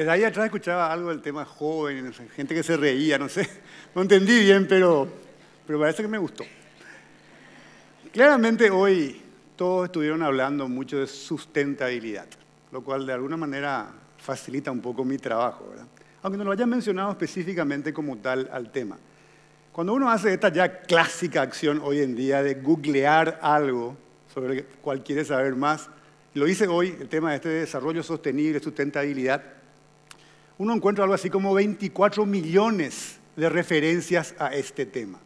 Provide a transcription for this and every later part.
Desde ahí atrás escuchaba algo del tema joven, gente que se reía, no sé. No entendí bien, pero, pero parece que me gustó. Claramente hoy todos estuvieron hablando mucho de sustentabilidad, lo cual de alguna manera facilita un poco mi trabajo, ¿verdad? aunque no lo hayan mencionado específicamente como tal al tema. Cuando uno hace esta ya clásica acción hoy en día de googlear algo sobre el cual quiere saber más, lo hice hoy, el tema de este desarrollo sostenible, sustentabilidad, uno encuentra algo así como 24 millones de referencias a este tema.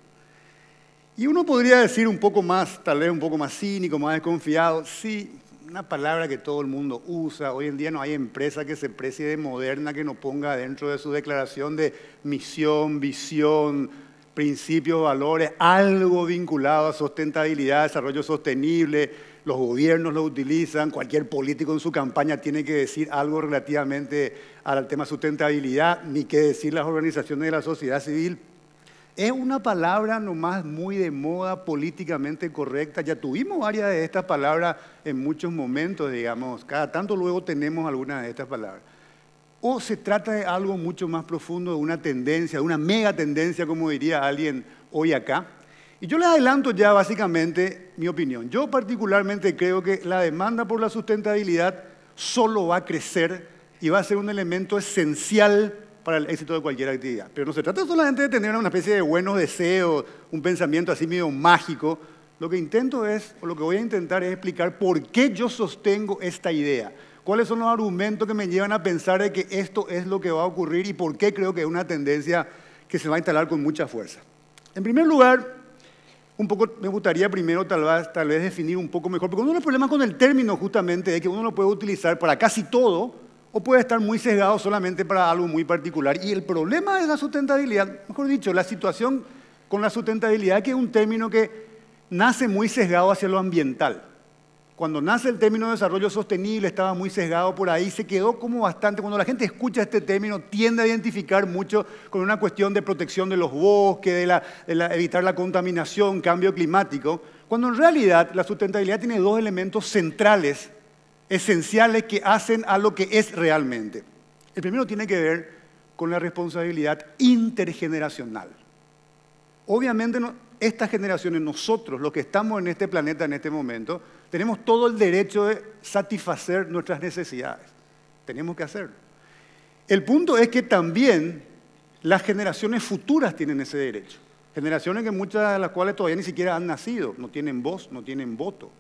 Y uno podría decir un poco más, tal vez un poco más cínico, más desconfiado, sí, una palabra que todo el mundo usa, hoy en día no hay empresa que se precie de moderna que no ponga dentro de su declaración de misión, visión, principios, valores, algo vinculado a sustentabilidad, desarrollo sostenible, los gobiernos lo utilizan, cualquier político en su campaña tiene que decir algo relativamente al tema sustentabilidad, ni qué decir las organizaciones de la sociedad civil. Es una palabra nomás muy de moda, políticamente correcta. Ya tuvimos varias de estas palabras en muchos momentos, digamos. Cada tanto luego tenemos algunas de estas palabras. O se trata de algo mucho más profundo, de una tendencia, de una mega tendencia, como diría alguien hoy acá. Y yo le adelanto ya básicamente mi opinión. Yo particularmente creo que la demanda por la sustentabilidad solo va a crecer y va a ser un elemento esencial para el éxito de cualquier actividad. Pero no se trata solamente de tener una especie de buenos deseos, un pensamiento así medio mágico. Lo que intento es, o lo que voy a intentar es explicar por qué yo sostengo esta idea. ¿Cuáles son los argumentos que me llevan a pensar de que esto es lo que va a ocurrir y por qué creo que es una tendencia que se va a instalar con mucha fuerza? En primer lugar, un poco me gustaría primero tal vez, tal vez definir un poco mejor, porque uno de los problemas con el término justamente es que uno lo puede utilizar para casi todo o puede estar muy sesgado solamente para algo muy particular. Y el problema de la sustentabilidad, mejor dicho, la situación con la sustentabilidad que es un término que nace muy sesgado hacia lo ambiental cuando nace el término desarrollo sostenible estaba muy sesgado por ahí, se quedó como bastante, cuando la gente escucha este término tiende a identificar mucho con una cuestión de protección de los bosques, de, de la, evitar la contaminación, cambio climático, cuando en realidad la sustentabilidad tiene dos elementos centrales, esenciales que hacen a lo que es realmente. El primero tiene que ver con la responsabilidad intergeneracional. Obviamente no, estas generaciones, nosotros, los que estamos en este planeta en este momento, tenemos todo el derecho de satisfacer nuestras necesidades. Tenemos que hacerlo. El punto es que también las generaciones futuras tienen ese derecho. Generaciones que muchas de las cuales todavía ni siquiera han nacido, no tienen voz, no tienen voto.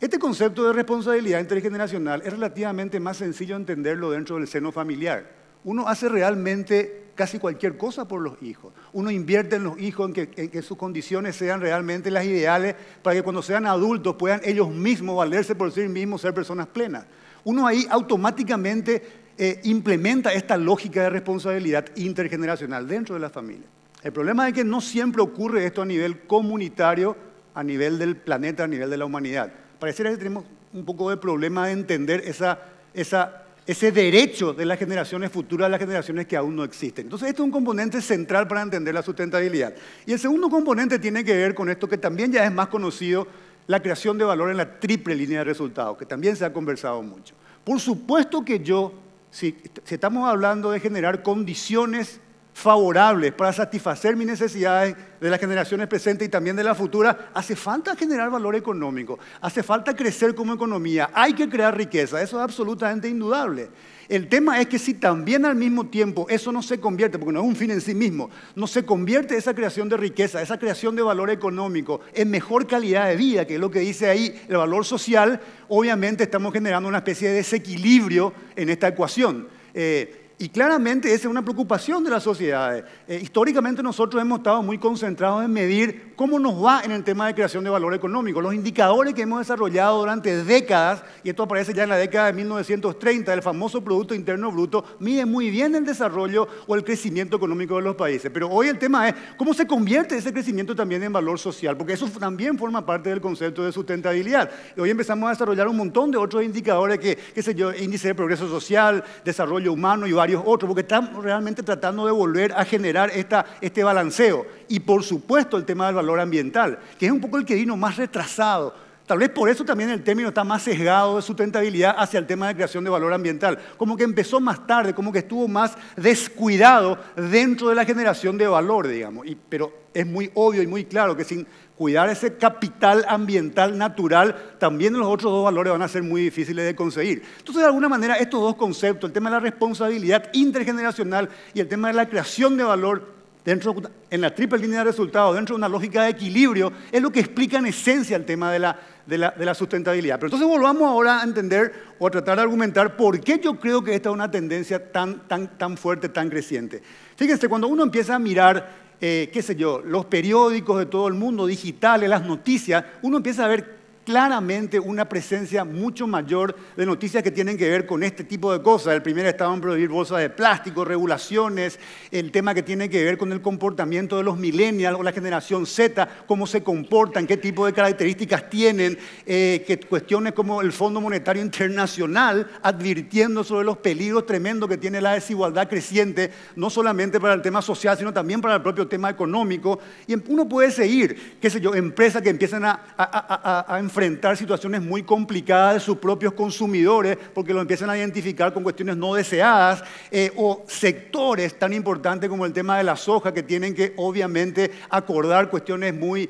Este concepto de responsabilidad intergeneracional es relativamente más sencillo entenderlo dentro del seno familiar. Uno hace realmente casi cualquier cosa por los hijos. Uno invierte en los hijos, en que, sus condiciones sean realmente las ideales, para que cuando sean adultos puedan ellos mismos valerse por sí mismos, ser personas plenas. Uno ahí automáticamente eh, implementa esta lógica de responsabilidad intergeneracional dentro de la familia. El problema es que no siempre ocurre esto a nivel comunitario, a nivel del planeta, a nivel de la humanidad. Pareciera que tenemos un poco de problema de entender esa, esa ese derecho de las generaciones futuras de las generaciones que aún no existen. Entonces, este es un componente central para entender la sustentabilidad. Y el segundo componente tiene que ver con esto que también ya es más conocido, la creación de valor en la triple línea de resultados, que también se ha conversado mucho. Por supuesto que yo, si, si estamos hablando de generar condiciones favorables para satisfacer mis necesidades de las generaciones presentes y también de la futura, hace falta generar valor económico, hace falta crecer como economía, hay que crear riqueza, eso es absolutamente indudable. El tema es que si también al mismo tiempo eso no se convierte, porque no es un fin en sí mismo, no se convierte esa creación de riqueza, esa creación de valor económico en mejor calidad de vida, que es lo que dice ahí el valor social, obviamente estamos generando una especie de desequilibrio en esta ecuación. Eh, y claramente esa es una preocupación de las sociedades. Eh, históricamente nosotros hemos estado muy concentrados en medir cómo nos va en el tema de creación de valor económico. Los indicadores que hemos desarrollado durante décadas, y esto aparece ya en la década de 1930, el famoso Producto Interno Bruto, mide muy bien el desarrollo o el crecimiento económico de los países. Pero hoy el tema es cómo se convierte ese crecimiento también en valor social, porque eso también forma parte del concepto de sustentabilidad. hoy empezamos a desarrollar un montón de otros indicadores que, qué sé yo, índice de progreso social, desarrollo humano y varios otros, porque estamos realmente tratando de volver a generar esta, este balanceo. Y por supuesto el tema del valor ambiental, que es un poco el que vino más retrasado. Tal vez por eso también el término está más sesgado de sustentabilidad hacia el tema de creación de valor ambiental. Como que empezó más tarde, como que estuvo más descuidado dentro de la generación de valor, digamos. pero es muy obvio y muy claro que sin cuidar ese capital ambiental natural, también los otros dos valores van a ser muy difíciles de conseguir. Entonces, de alguna manera, estos dos conceptos, el tema de la responsabilidad intergeneracional y el tema de la creación de valor, dentro, en la triple línea de resultados, dentro de una lógica de equilibrio, es lo que explica en esencia el tema de la, de la, de la sustentabilidad. Pero entonces volvamos ahora a entender o a tratar de argumentar por qué yo creo que esta es una tendencia tan, tan, tan fuerte, tan creciente. Fíjense, cuando uno empieza a mirar eh, qué sé yo, los periódicos de todo el mundo, digitales, las noticias, uno empieza a ver claramente una presencia mucho mayor de noticias que tienen que ver con este tipo de cosas. El primer estado en prohibir bolsas de plástico, regulaciones, el tema que tiene que ver con el comportamiento de los millennials o la generación Z, cómo se comportan, qué tipo de características tienen, eh, que cuestiones como el Fondo Monetario Internacional advirtiendo sobre los peligros tremendos que tiene la desigualdad creciente, no solamente para el tema social, sino también para el propio tema económico. Y uno puede seguir, qué sé yo, empresas que empiezan a, a, a enfrentar situaciones muy complicadas de sus propios consumidores porque lo empiezan a identificar con cuestiones no deseadas eh, o sectores tan importantes como el tema de la soja que tienen que obviamente acordar cuestiones muy,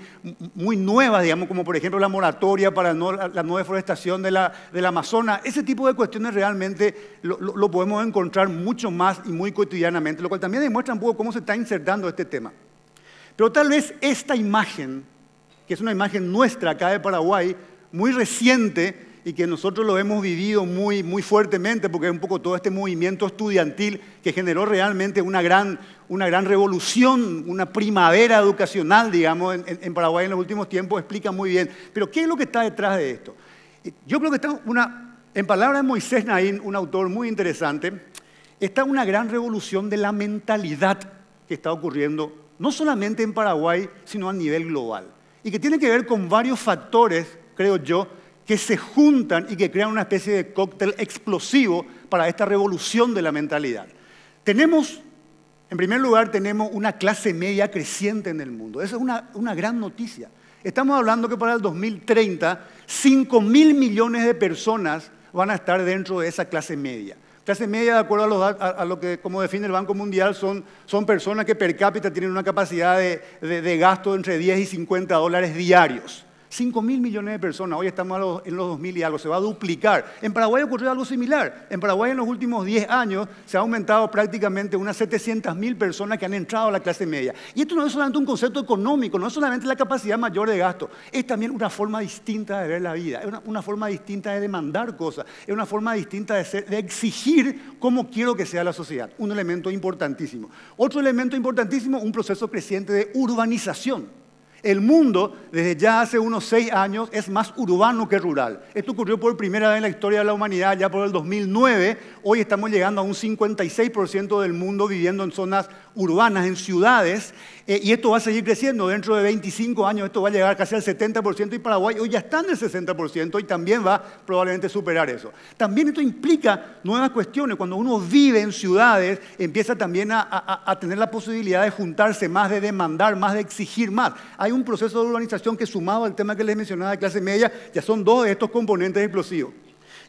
muy nuevas, digamos, como por ejemplo la moratoria para la no deforestación de la, del Amazonas. Ese tipo de cuestiones realmente lo, lo podemos encontrar mucho más y muy cotidianamente, lo cual también demuestra un poco cómo se está insertando este tema. Pero tal vez esta imagen que es una imagen nuestra acá de Paraguay, muy reciente y que nosotros lo hemos vivido muy, muy fuertemente, porque es un poco todo este movimiento estudiantil que generó realmente una gran, una gran revolución, una primavera educacional, digamos, en, Paraguay en los últimos tiempos, explica muy bien. Pero ¿qué es lo que está detrás de esto? Yo creo que está una, en palabras de Moisés Naín, un autor muy interesante, está una gran revolución de la mentalidad que está ocurriendo, no solamente en Paraguay, sino a nivel global y que tiene que ver con varios factores, creo yo, que se juntan y que crean una especie de cóctel explosivo para esta revolución de la mentalidad. Tenemos, en primer lugar, tenemos una clase media creciente en el mundo. Esa es una, una gran noticia. Estamos hablando que para el 2030, 5 mil millones de personas van a estar dentro de esa clase media. Clase media, de acuerdo a, lo que como define el Banco Mundial, son, personas que per cápita tienen una capacidad de gasto entre 10 y 50 dólares diarios. 5 mil millones de personas, hoy estamos en los mil y algo, se va a duplicar. En Paraguay ocurrió algo similar. En Paraguay en los últimos 10 años se ha aumentado prácticamente unas 700 mil personas que han entrado a la clase media. Y esto no es solamente un concepto económico, no es solamente la capacidad mayor de gasto, es también una forma distinta de ver la vida, es una, forma distinta de demandar cosas, es una forma distinta de, de exigir cómo quiero que sea la sociedad. Un elemento importantísimo. Otro elemento importantísimo, un proceso creciente de urbanización. El mundo, desde ya hace unos seis años, es más urbano que rural. Esto ocurrió por primera vez en la historia de la humanidad, ya por el 2009. Hoy estamos llegando a un 56% del mundo viviendo en zonas urbanas, en ciudades, eh, y esto va a seguir creciendo. Dentro de 25 años esto va a llegar casi al 70% y Paraguay hoy ya está en el 60% y también va probablemente a superar eso. También esto implica nuevas cuestiones. Cuando uno vive en ciudades, empieza también a, a tener la posibilidad de juntarse más, de demandar más, de exigir más. Hay un proceso de urbanización que sumado al tema que les mencionaba de clase media, ya son dos de estos componentes explosivos.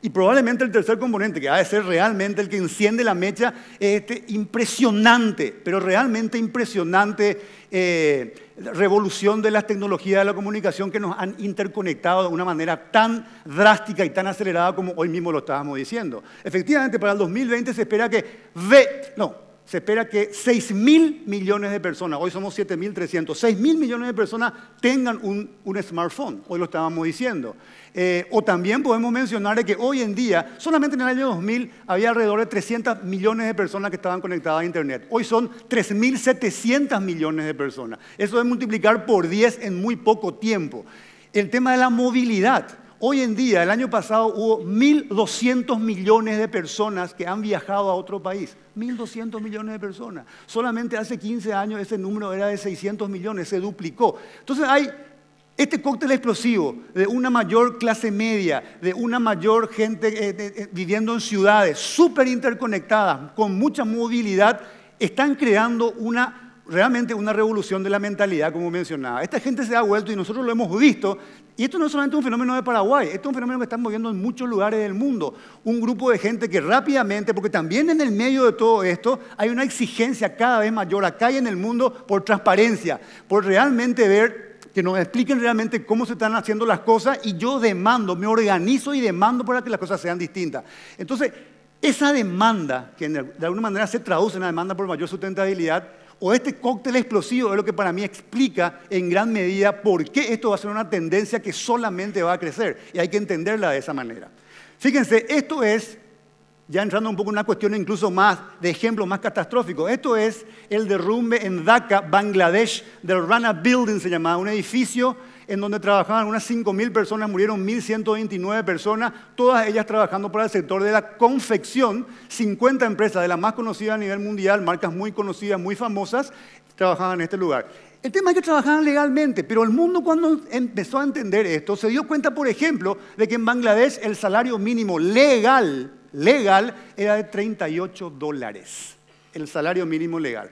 Y probablemente el tercer componente, que va a ser realmente el que enciende la mecha, es este impresionante, pero realmente impresionante eh, revolución de las tecnologías de la comunicación que nos han interconectado de una manera tan drástica y tan acelerada como hoy mismo lo estábamos diciendo. Efectivamente, para el 2020 se espera que, ve, no, se espera que 6.000 mil millones de personas, hoy somos 7.300, 6.000 mil millones de personas tengan un, smartphone, hoy lo estábamos diciendo. Eh, o también podemos mencionar que hoy en día, solamente en el año 2000, había alrededor de 300 millones de personas que estaban conectadas a Internet. Hoy son 3.700 millones de personas. Eso es multiplicar por 10 en muy poco tiempo. El tema de la movilidad. Hoy en día, el año pasado hubo 1.200 millones de personas que han viajado a otro país. 1.200 millones de personas. Solamente hace 15 años ese número era de 600 millones, se duplicó. Entonces hay este cóctel explosivo de una mayor clase media, de una mayor gente eh, eh, viviendo en ciudades súper interconectadas, con mucha movilidad, están creando una realmente una revolución de la mentalidad, como mencionaba. Esta gente se ha vuelto y nosotros lo hemos visto. Y esto no es solamente un fenómeno de Paraguay, esto es un fenómeno que estamos viendo en muchos lugares del mundo. Un grupo de gente que rápidamente, porque también en el medio de todo esto hay una exigencia cada vez mayor acá y en el mundo por transparencia, por realmente ver que nos expliquen realmente cómo se están haciendo las cosas y yo demando, me organizo y demando para que las cosas sean distintas. Entonces, esa demanda, que de alguna manera se traduce en la demanda por mayor sustentabilidad, o este cóctel explosivo es lo que para mí explica en gran medida por qué esto va a ser una tendencia que solamente va a crecer y hay que entenderla de esa manera. Fíjense, esto es, ya entrando un poco en una cuestión incluso más de ejemplo más catastrófico, esto es el derrumbe en Dhaka, Bangladesh, del Rana Building se llamaba, un edificio en donde trabajaban unas 5.000 personas, murieron 1.129 personas, todas ellas trabajando para el sector de la confección, 50 empresas de las más conocidas a nivel mundial, marcas muy conocidas, muy famosas, trabajaban en este lugar. El tema es que trabajaban legalmente, pero el mundo cuando empezó a entender esto se dio cuenta, por ejemplo, de que en Bangladesh el salario mínimo legal, legal, era de 38 dólares, el salario mínimo legal.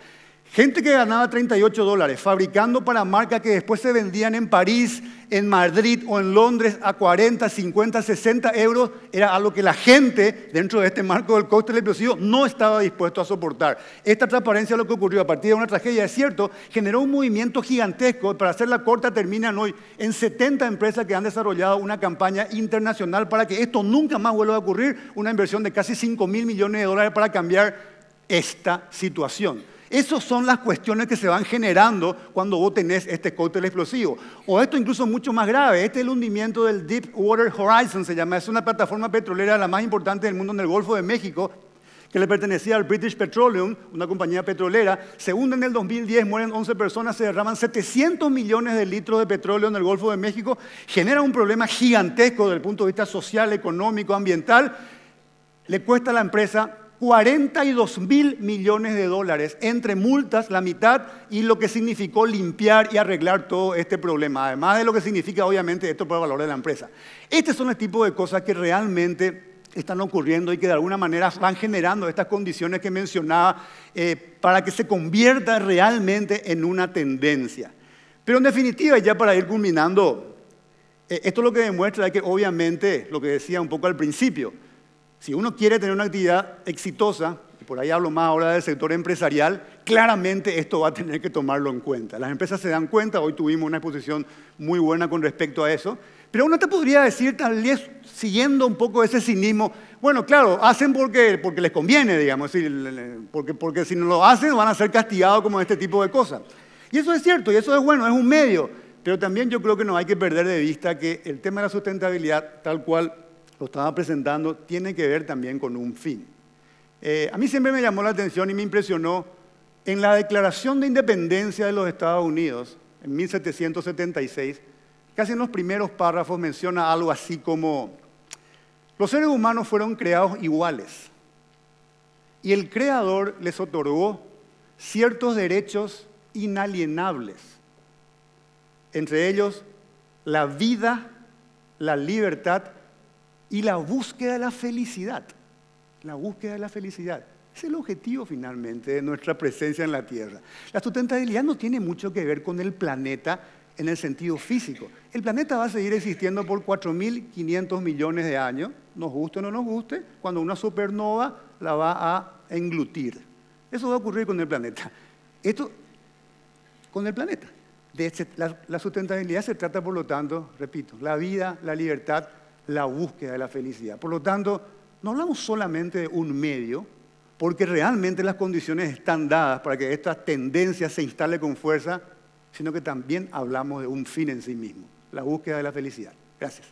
Gente que ganaba 38 dólares fabricando para marcas que después se vendían en París, en Madrid o en Londres a 40, 50, 60 euros, era algo que la gente dentro de este marco del coste del explosivo no estaba dispuesto a soportar. Esta transparencia lo que ocurrió a partir de una tragedia, es cierto, generó un movimiento gigantesco. Para hacer la corta, terminan hoy en 70 empresas que han desarrollado una campaña internacional para que esto nunca más vuelva a ocurrir, una inversión de casi 5 mil millones de dólares para cambiar esta situación. Esas son las cuestiones que se van generando cuando vos tenés este cóctel explosivo. O esto incluso mucho más grave, este es el hundimiento del Deepwater Horizon, se llama, es una plataforma petrolera la más importante del mundo en el Golfo de México, que le pertenecía al British Petroleum, una compañía petrolera, se hunde en el 2010, mueren 11 personas, se derraman 700 millones de litros de petróleo en el Golfo de México, genera un problema gigantesco desde el punto de vista social, económico, ambiental, le cuesta a la empresa 42 mil millones de dólares entre multas, la mitad, y lo que significó limpiar y arreglar todo este problema, además de lo que significa obviamente esto para el valor de la empresa. Estos son el tipo de cosas que realmente están ocurriendo y que de alguna manera van generando estas condiciones que mencionaba eh, para que se convierta realmente en una tendencia. Pero en definitiva, ya para ir culminando, eh, esto lo que demuestra es que obviamente, lo que decía un poco al principio, si uno quiere tener una actividad exitosa, y por ahí hablo más ahora del sector empresarial, claramente esto va a tener que tomarlo en cuenta. Las empresas se dan cuenta, hoy tuvimos una exposición muy buena con respecto a eso, pero uno te podría decir, tal vez siguiendo un poco ese cinismo, bueno, claro, hacen porque, les conviene, digamos, porque, porque si no lo hacen van a ser castigados como este tipo de cosas. Y eso es cierto, y eso es bueno, es un medio, pero también yo creo que no hay que perder de vista que el tema de la sustentabilidad, tal cual lo estaba presentando, tiene que ver también con un fin. Eh, a mí siempre me llamó la atención y me impresionó en la Declaración de Independencia de los Estados Unidos, en 1776, casi en los primeros párrafos menciona algo así como, los seres humanos fueron creados iguales y el Creador les otorgó ciertos derechos inalienables, entre ellos la vida, la libertad y la búsqueda de la felicidad. La búsqueda de la felicidad. Es el objetivo finalmente de nuestra presencia en la Tierra. La sustentabilidad no tiene mucho que ver con el planeta en el sentido físico. El planeta va a seguir existiendo por 4.500 millones de años, nos guste o no nos guste, cuando una supernova la va a englutir. Eso va a ocurrir con el planeta. Esto con el planeta. De este, la, la sustentabilidad se trata, por lo tanto, repito, la vida, la libertad, la búsqueda de la felicidad. Por lo tanto, no hablamos solamente de un medio, porque realmente las condiciones están dadas para que esta tendencia se instale con fuerza, sino que también hablamos de un fin en sí mismo, la búsqueda de la felicidad. Gracias.